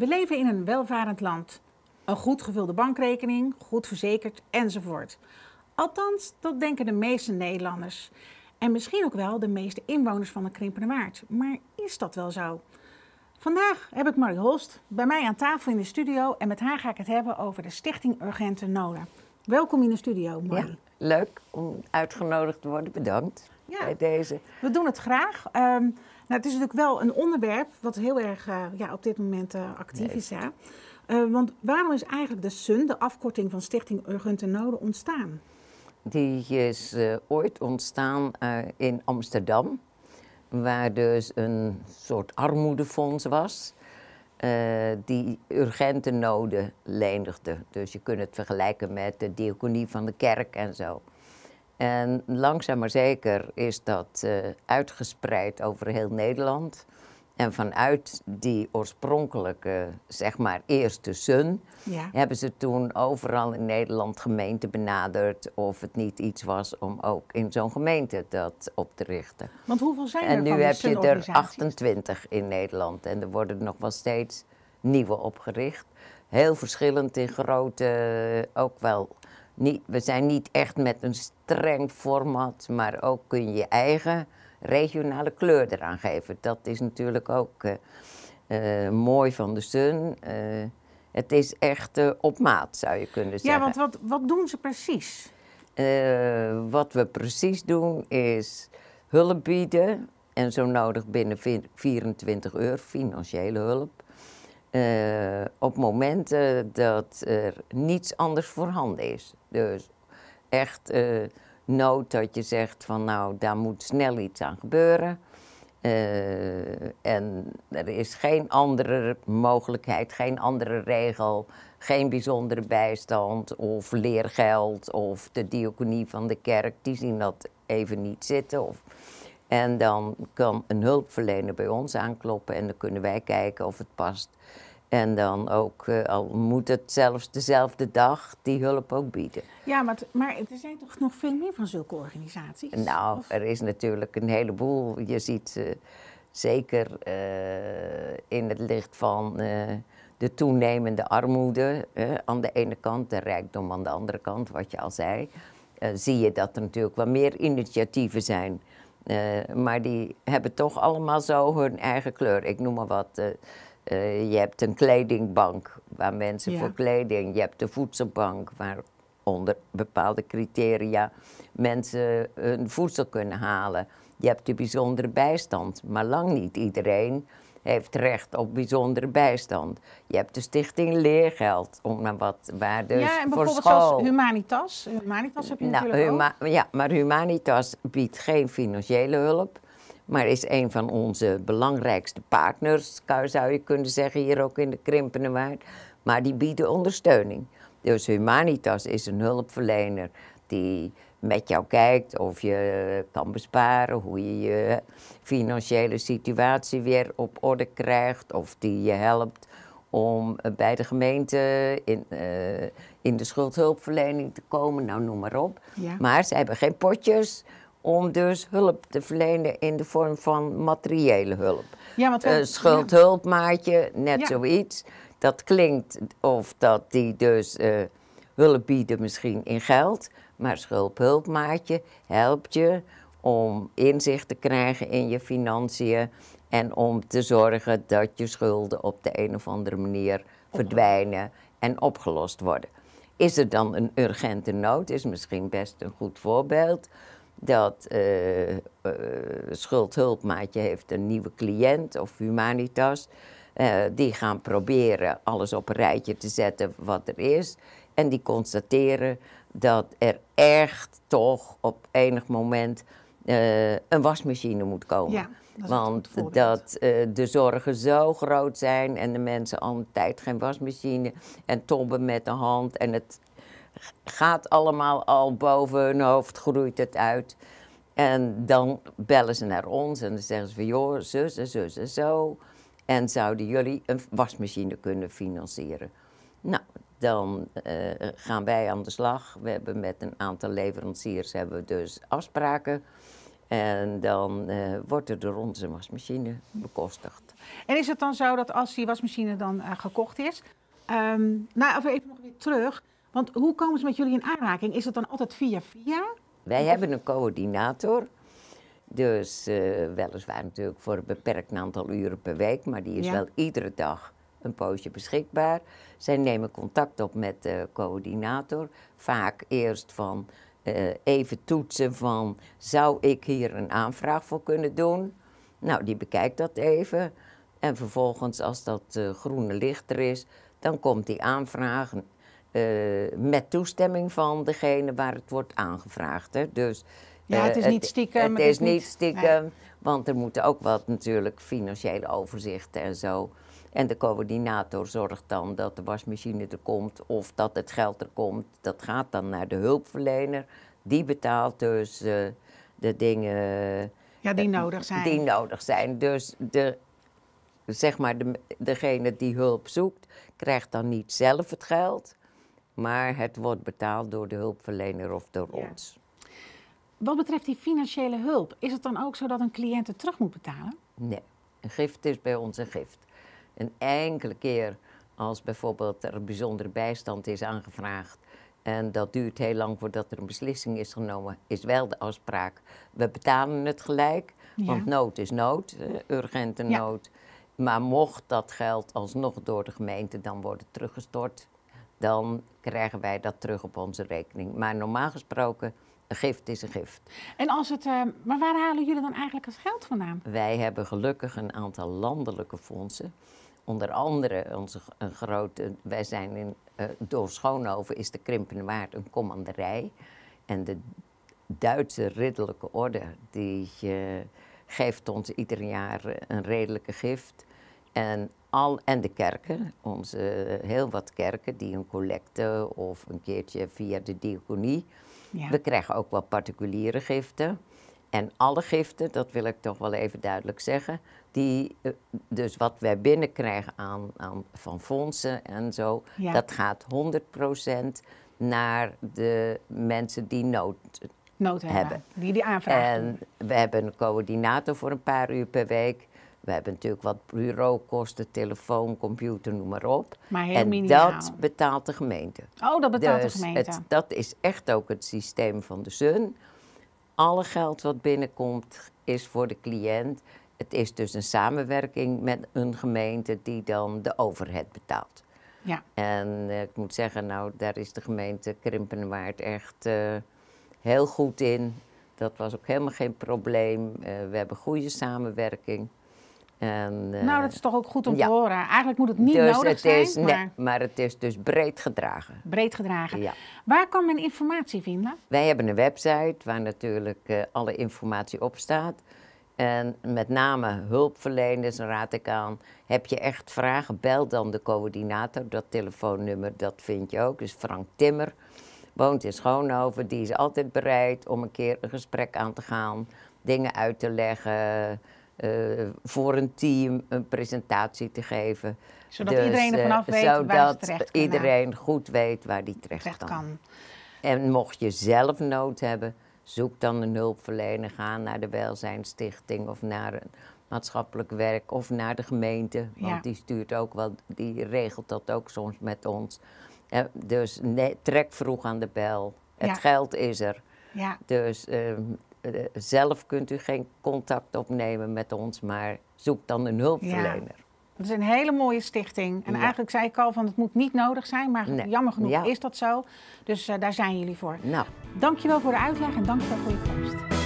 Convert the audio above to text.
We leven in een welvarend land. Een goed gevulde bankrekening, goed verzekerd enzovoort. Althans, dat denken de meeste Nederlanders. En misschien ook wel de meeste inwoners van de Krimpende Waard. Maar is dat wel zo? Vandaag heb ik Marie Holst bij mij aan tafel in de studio. En met haar ga ik het hebben over de Stichting Urgente Noden. Welkom in de studio, Marie. Ja, leuk om uitgenodigd te worden. Bedankt ja, bij deze. We doen het graag. Ehm, nou, het is natuurlijk wel een onderwerp wat heel erg eh, ja, op dit moment uh, actief is. Eh, want waarom is eigenlijk de SUN, de afkorting van Stichting Urgente Noden, ontstaan? Die is ooit ontstaan in Amsterdam, waar dus een soort armoedefonds was. die urgente noden lenigde. Dus je kunt het vergelijken met de diaconie van de kerk en zo. En langzaam maar zeker is dat eh, uitgespreid over heel Nederland. En vanuit die oorspronkelijke, zeg maar, eerste sun, hebben ze toen overal in Nederland gemeenten benaderd of het niet iets was om ook in zo'n gemeente dat op te richten. Want hoeveel zijn en er? En nu heb je er 28 in Nederland en er worden nog wel steeds nieuwe opgericht. Heel verschillend in grootte, ook wel we zijn niet echt met een streng format, maar ook kun je je eigen regionale kleur eraan geven. Dat is natuurlijk ook eh, eh, mooi van de Sun. Eh, het is echt op maat, zou je kunnen zeggen. Ja, want wat, wat doen ze precies? wat we precies doen is hulp bieden en zo nodig binnen 24 uur financiële hulp. Eh, op momenten dat er niets anders voorhanden is. Dus echt eh, nood dat je zegt van nou, daar moet snel iets aan gebeuren. Eh, en er is geen andere mogelijkheid, geen andere regel, geen bijzondere bijstand of leergeld of de diaconie van de kerk, die zien dat even niet zitten. Of, en dan kan een hulpverlener bij ons aankloppen en dan kunnen wij kijken of het past. En dan ook, eh, al moet het zelfs dezelfde dag, die hulp ook bieden. Ja, maar, maar er zijn toch nog veel meer van zulke organisaties? Nou, er is natuurlijk een heleboel. Je ziet zeker eh, in het licht van eh, de toenemende armoede aan de ene kant, de rijkdom aan de andere kant, wat je al zei, zie je dat er natuurlijk wel meer initiatieven zijn eh, maar die hebben toch allemaal zo hun eigen kleur. Ik noem maar wat. Eh, eh, je hebt een kledingbank waar mensen voor kleding. Je hebt de voedselbank waar onder bepaalde criteria mensen hun voedsel kunnen halen. Je hebt de bijzondere bijstand, maar lang niet iedereen heeft recht op bijzondere bijstand. Je hebt de stichting Leergeld, om naar wat waar dus Ja, en bijvoorbeeld als Humanitas. Humanitas heb je nou, natuurlijk ook. Ja, maar Humanitas biedt geen financiële hulp, maar is een van onze belangrijkste partners, zou je kunnen zeggen, hier ook in de Krimpenenwaard. Maar die bieden ondersteuning. Dus Humanitas is een hulpverlener die met jou kijkt, of je eh, kan besparen, hoe je je financiële situatie weer op orde krijgt, of die je helpt om eh, bij de gemeente in, eh, in de schuldhulpverlening te komen, nou noem maar op. Maar ze hebben geen potjes om dus hulp te verlenen in de vorm van materiële hulp. Ja, want schuldhulpmaatje, net zoiets. Dat klinkt of dat die dus hulp bieden misschien in geld, maar schulp helpt je om inzicht te krijgen in je financiën en om te zorgen dat je schulden op de een of andere manier verdwijnen en opgelost worden. Is er dan een urgente nood, is misschien best een goed voorbeeld. Dat uh, schuldhulpmaatje heeft een nieuwe cliënt of humanitas. Uh, die gaan proberen alles op een rijtje te zetten wat er is. En die constateren dat er echt toch op enig moment eh, een wasmachine moet komen. Want dat eh, de zorgen zo groot zijn en de mensen al een tijd geen wasmachine en tobben met de hand en het gaat allemaal al boven hun hoofd, groeit het uit. En dan bellen ze naar ons en dan zeggen ze van joh, zus en zus en zo. En zouden jullie een wasmachine kunnen financieren? Nou, dan eh, gaan wij aan de slag. We hebben met een aantal leveranciers hebben we dus afspraken. En dan eh, wordt er door onze wasmachine bekostigd. En is het dan zo dat als die wasmachine dan eh, gekocht is... Ehm, nou, even nog weer terug. Want hoe komen ze met jullie in aanraking? Is het dan altijd via via? Wij hebben een coördinator. Dus weliswaar natuurlijk voor een beperkt aantal uren per week. Maar die is wel iedere dag een poosje beschikbaar. Zij nemen contact op met de coördinator, vaak eerst van eh, even toetsen van zou ik hier een aanvraag voor kunnen doen. Nou, die bekijkt dat even en vervolgens als dat eh, groene licht er is, dan komt die aanvraag uh, met toestemming van degene waar het wordt aangevraagd. Hè. Dus, ja, het is niet stiekem. Het, is, niet stiekem, want er moeten ook wat natuurlijk financiële overzichten en zo en de coördinator zorgt dan dat de wasmachine er komt of dat het geld er komt. Dat gaat dan naar de hulpverlener. Die betaalt dus eh, de dingen. Ja, die eh, nodig zijn. Die nodig zijn. Dus de, zeg maar, de, degene die hulp zoekt, krijgt dan niet zelf het geld, maar het wordt betaald door de hulpverlener of door ons. Wat betreft die financiële hulp, is het dan ook zo dat een cliënt het terug moet betalen? Nee, een gift is bij ons een gift. Een enkele keer als bijvoorbeeld er bijzondere bijstand is aangevraagd en dat duurt heel lang voordat er een beslissing is genomen, is wel de afspraak. We betalen het gelijk, want nood is nood, eh, urgente nood. Maar mocht dat geld alsnog door de gemeente dan worden teruggestort, dan krijgen wij dat terug op onze rekening. Maar normaal gesproken, een gift is een gift. En als het, eh, maar waar halen jullie dan eigenlijk het geld vandaan? Wij hebben gelukkig een aantal landelijke fondsen onder andere, onze, een grote, eh, wij zijn in, eh, door Schoonhoven is de Krimpenwaard een commanderij. En de Duitse ridderlijke orde, die eh, geeft ons ieder jaar een redelijke gift. En, al, en de kerken, onze, heel wat kerken die een collecte of een keertje via de diaconie. We krijgen ook wel particuliere giften. En alle giften, dat wil ik toch wel even duidelijk zeggen, die, eh, dus wat wij binnenkrijgen aan, van fondsen en zo, dat gaat 100% naar de mensen die nood, nood hebben, Die die aanvragen. En we hebben een coördinator voor een paar uur per week. We hebben natuurlijk wat bureaukosten, telefoon, computer, noem maar op. Maar en dat betaalt de gemeente. Oh, dat betaalt de dus gemeente. dat is echt ook het systeem van de ZUN. Alle geld wat binnenkomt is voor de cliënt. Het is dus een samenwerking met een gemeente die dan de overheid betaalt. Ja. En eh, ik moet zeggen, nou, daar is de gemeente Krimpenwaard echt eh, heel goed in. Dat was ook helemaal geen probleem. Eh, we hebben goede samenwerking. En, eh, nou, dat is toch ook goed om te horen. Eigenlijk moet het niet dus nodig het zijn. Is, maar... Nee, maar het is dus breed gedragen. Breed gedragen. Ja. Waar kan men informatie vinden? Wij hebben een website waar natuurlijk eh, alle informatie op staat. En met name hulpverleners raad ik aan. Heb je echt vragen, bel dan de coördinator. Dat telefoonnummer, dat vind je ook. Dus Frank Timmer woont in Schoonhoven. Die is altijd bereid om een keer een gesprek aan te gaan. Dingen uit te leggen eh, voor een team een presentatie te geven. Zodat dus, iedereen er eh, vanaf weet waar terecht iedereen goed weet waar die terecht, terecht kan. En mocht je zelf nood hebben, zoek dan een hulpverlener. Ga naar de welzijnstichting of naar een maatschappelijk werk of naar de gemeente. Want die stuurt ook wel, die regelt dat ook soms met ons. Eh, dus trek vroeg aan de bel. Het geld is er. Ja. Dus ehm, eh, zelf kunt u geen contact opnemen met ons, maar zoek dan een hulpverlener. Ja. Dat is een hele mooie stichting. En eigenlijk zei ik al van het moet niet nodig zijn, maar jammer genoeg is dat zo. Dus eh, daar zijn jullie voor. Nou. Dankjewel voor de uitleg en dankjewel voor je komst.